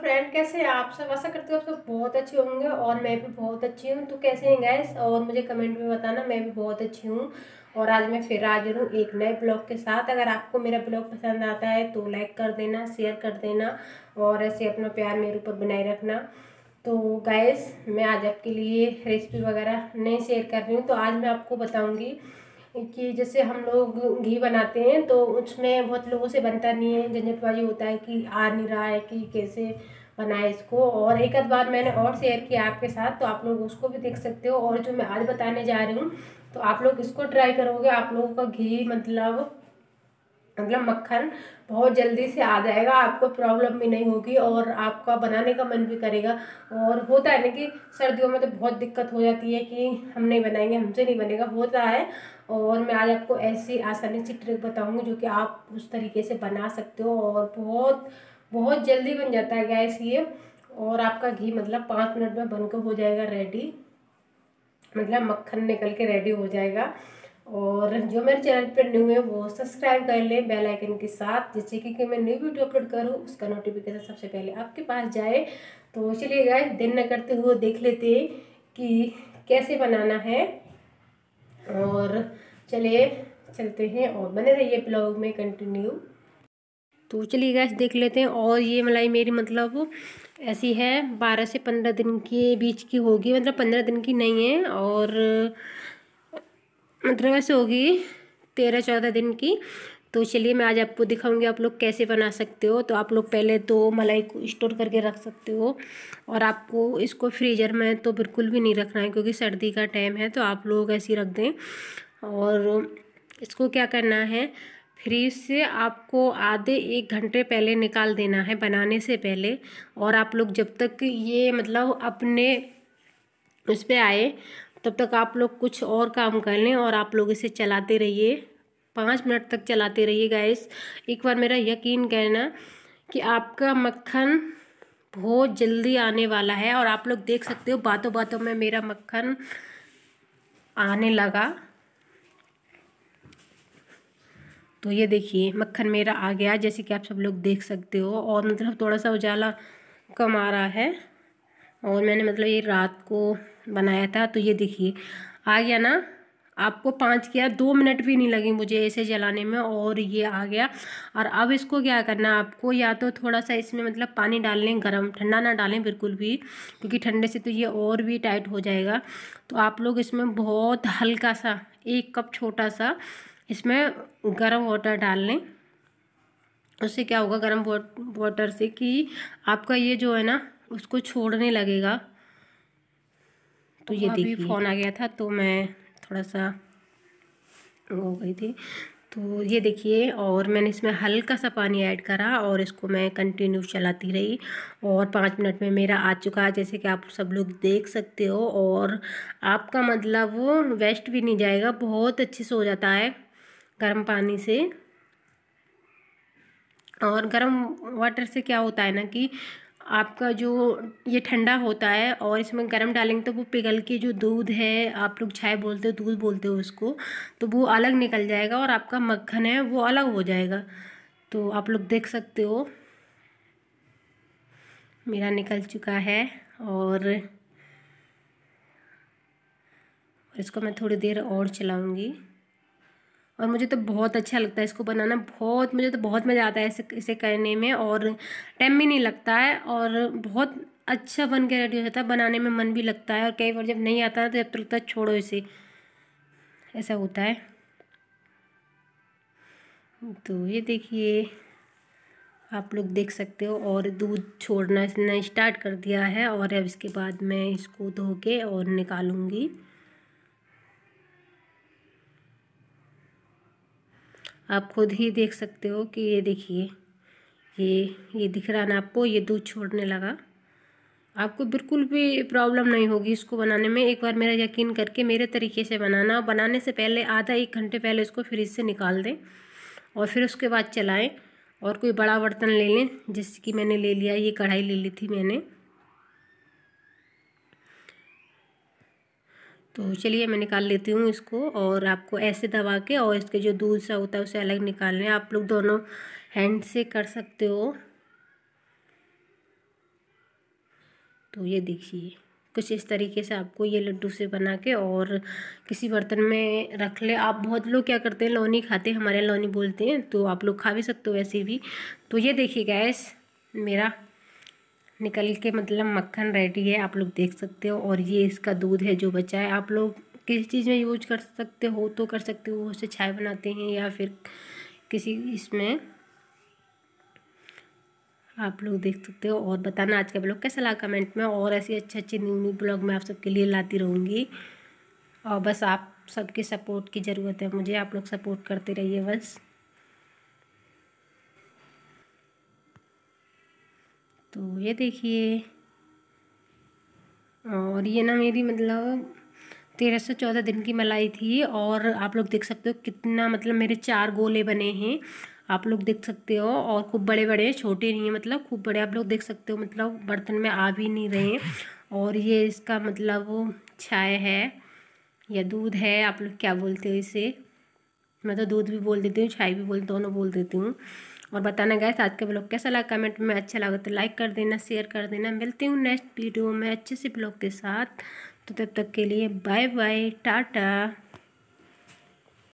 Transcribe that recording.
friend कैसे आप सब आशा करते हो आप सब बहुत अच्छे होंगे और मैं भी बहुत अच्छी हूँ तो कैसे हैं गैस और मुझे कमेंट में बताना मैं भी बहुत अच्छी हूँ और आज मैं फिर हाजिर हूँ एक नए ब्लॉग के साथ अगर आपको मेरा ब्लॉग पसंद आता है तो लाइक कर देना शेयर कर देना और ऐसे अपना प्यार मेरे ऊपर बनाए रखना तो गैस मैं आज आपके लिए रेसिपी वगैरह नहीं शेयर कर रही हूँ तो आज मैं आपको बताऊँगी कि जैसे हम लोग घी बनाते हैं तो उसमें बहुत लोगों से बनता नहीं है झंझटबाजी होता है कि आ नहीं रहा है कि कैसे बनाए इसको और एक आध बार मैंने और शेयर किया आपके साथ तो आप लोग उसको भी देख सकते हो और जो मैं आज बताने जा रही हूँ तो आप लोग इसको ट्राई करोगे आप लोगों का घी मतलब मतलब मक्खन बहुत जल्दी से आ जाएगा आपको प्रॉब्लम भी नहीं होगी और आपका बनाने का मन भी करेगा और होता है ना कि सर्दियों में तो बहुत दिक्कत हो जाती है कि हम नहीं बनाएंगे हमसे नहीं बनेगा होता है और मैं आज आपको ऐसी आसानी से ट्रिक बताऊँगी जो कि आप उस तरीके से बना सकते हो और बहुत बहुत जल्दी बन जाता है गैस ये और आपका घी मतलब पाँच मिनट में बनकर हो जाएगा रेडी मतलब मक्खन निकल के रेडी हो जाएगा और जो मेरे चैनल पर न्यू है वो सब्सक्राइब कर लें बेल आइकन के साथ जिससे कि, कि मैं न्यू वीडियो अपलोड करूँ उसका नोटिफिकेशन सबसे पहले आपके पास जाए तो चलिए गए दिन न करते हुए देख लेते कि कैसे बनाना है और चलिए चलते हैं और बने रहिए ब्लॉग में कंटिन्यू तो चलिए गैस देख लेते हैं और ये मलाई मेरी मतलब ऐसी है बारह से पंद्रह दिन के बीच की होगी मतलब पंद्रह दिन की नहीं है और ड्रेस होगी तेरह चौदह दिन की तो चलिए मैं आज आपको दिखाऊंगी आप लोग कैसे बना सकते हो तो आप लोग पहले तो मलाई को स्टोर करके रख सकते हो और आपको इसको फ्रीजर में तो बिल्कुल भी नहीं रखना है क्योंकि सर्दी का टाइम है तो आप लोग ऐसे रख दें और इसको क्या करना है फ्रीज से आपको आधे एक घंटे पहले निकाल देना है बनाने से पहले और आप लोग जब तक ये मतलब अपने उस पर आए तब तक आप लोग कुछ और काम कर लें और आप लोग इसे चलाते रहिए पाँच मिनट तक चलाते रहिए गैस एक बार मेरा यकीन कहना कि आपका मक्खन बहुत जल्दी आने वाला है और आप लोग देख सकते हो बातों बातों में मेरा मक्खन आने लगा तो ये देखिए मक्खन मेरा आ गया जैसे कि आप सब लोग देख सकते हो और मतलब थोड़ा सा उजाला कम आ रहा है और मैंने मतलब ये रात को बनाया था तो ये देखिए आ गया ना आपको पाँच किया दो मिनट भी नहीं लगे मुझे ऐसे जलाने में और ये आ गया और अब इसको क्या करना आपको या तो थोड़ा सा इसमें मतलब पानी डाल लें गर्म ठंडा ना डालें बिल्कुल भी क्योंकि ठंडे से तो ये और भी टाइट हो जाएगा तो आप लोग इसमें बहुत हल्का सा एक कप छोटा सा इसमें गर्म वाटर डाल लें उससे क्या होगा गर्म वाटर से कि आपका ये जो है ना उसको छोड़ने लगेगा तो ये देखिए फ़ोन आ गया था तो मैं थोड़ा सा हो गई थी तो ये देखिए और मैंने इसमें हल्का सा पानी ऐड करा और इसको मैं कंटिन्यू चलाती रही और पाँच मिनट में मेरा आ चुका है जैसे कि आप सब लोग देख सकते हो और आपका मतलब वो वेस्ट भी नहीं जाएगा बहुत अच्छे से हो जाता है गर्म पानी से और गर्म वाटर से क्या होता है ना कि आपका जो ये ठंडा होता है और इसमें गर्म डालेंगे तो वो पिघल के जो दूध है आप लोग चाय बोलते हो दूध बोलते हो उसको तो वो अलग निकल जाएगा और आपका मक्खन है वो अलग हो जाएगा तो आप लोग देख सकते हो मेरा निकल चुका है और इसको मैं थोड़ी देर और चलाऊँगी और मुझे तो बहुत अच्छा लगता है इसको बनाना बहुत मुझे तो बहुत मज़ा आता है इसे इसे करने में और टाइम भी नहीं लगता है और बहुत अच्छा बन के रेडी हो जाता है बनाने में मन भी लगता है और कई बार जब नहीं आता है तो जब तो लगता है छोड़ो इसे ऐसा होता है तो ये देखिए आप लोग देख सकते हो और दूध छोड़ना इसने स्टार्ट कर दिया है और अब इसके बाद मैं इसको धो के और निकालूँगी आप खुद ही देख सकते हो कि ये देखिए ये ये दिख रहा ना आपको ये दूध छोड़ने लगा आपको बिल्कुल भी प्रॉब्लम नहीं होगी इसको बनाने में एक बार मेरा यकीन करके मेरे तरीके से बनाना और बनाने से पहले आधा एक घंटे पहले इसको फ्रिज से निकाल दें और फिर उसके बाद चलाएं और कोई बड़ा बर्तन ले लें जिसकी कि मैंने ले लिया ये कढ़ाई ले ली थी मैंने तो चलिए मैं निकाल लेती हूँ इसको और आपको ऐसे दबा के और इसके जो दूध सा होता है उसे अलग निकाल लें आप लोग दोनों हैंड से कर सकते हो तो ये देखिए कुछ इस तरीके से आपको ये लड्डू से बना के और किसी बर्तन में रख ले आप बहुत लोग क्या करते हैं लोनी खाते हैं हमारे लोनी बोलते हैं तो आप लोग खा भी सकते हो वैसे भी तो ये देखिए गैस मेरा निकल के मतलब मक्खन रेडी है आप लोग देख सकते हो और ये इसका दूध है जो बचा है आप लोग किस चीज़ में यूज कर सकते हो तो कर सकते हो उससे चाय बनाते हैं या फिर किसी इसमें आप लोग देख सकते हो और बताना आज का ब्लॉग कैसा लगा कमेंट में और ऐसी अच्छे अच्छे न्यू न्यू ब्लॉग मैं आप सबके लिए लाती रहूँगी और बस आप सबके सपोर्ट की ज़रूरत है मुझे आप लोग सपोर्ट करते रहिए बस तो ये देखिए और ये ना मेरी मतलब तेरह सौ चौदह दिन की मलाई थी और आप लोग देख सकते हो कितना मतलब मेरे चार गोले बने हैं आप लोग देख सकते हो और खूब बड़े बड़े छोटे नहीं हैं मतलब खूब बड़े आप लोग देख सकते हो मतलब बर्तन में आ भी नहीं रहे और ये इसका मतलब छाया है या दूध है आप लोग क्या बोलते हो इसे मैं तो दूध भी बोल देती हूँ छाई भी बोल दोनों बोल देती हूँ और बताना गैस आज का ब्लॉग कैसा लगा कमेंट में अच्छा लगा तो लाइक कर देना शेयर कर देना मिलती हूँ नेक्स्ट वीडियो में अच्छे से ब्लॉग के साथ तो तब तक के लिए बाय बाय टाटा